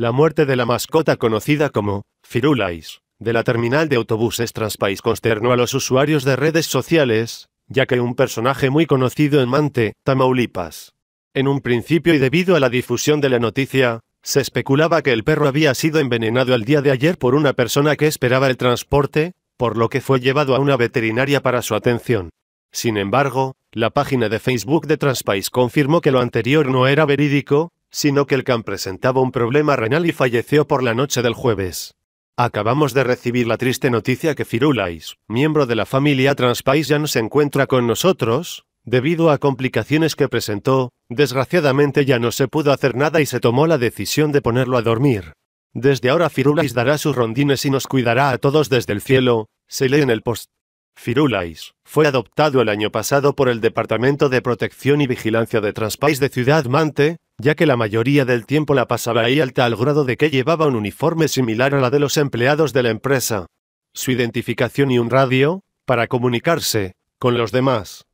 La muerte de la mascota conocida como Firulais de la terminal de autobuses Transpaís consternó a los usuarios de redes sociales, ya que un personaje muy conocido en Mante, Tamaulipas. En un principio y debido a la difusión de la noticia, se especulaba que el perro había sido envenenado el día de ayer por una persona que esperaba el transporte, por lo que fue llevado a una veterinaria para su atención. Sin embargo, la página de Facebook de Transpaís confirmó que lo anterior no era verídico, sino que el can presentaba un problema renal y falleció por la noche del jueves. Acabamos de recibir la triste noticia que Firulais, miembro de la familia Transpais, ya no se encuentra con nosotros, Debido a complicaciones que presentó, desgraciadamente ya no se pudo hacer nada y se tomó la decisión de ponerlo a dormir. Desde ahora Firulais dará sus rondines y nos cuidará a todos desde el cielo, se lee en el post. Firulais fue adoptado el año pasado por el Departamento de Protección y Vigilancia de Transpais de Ciudad Mante, ya que la mayoría del tiempo la pasaba ahí al tal grado de que llevaba un uniforme similar a la de los empleados de la empresa, su identificación y un radio, para comunicarse con los demás.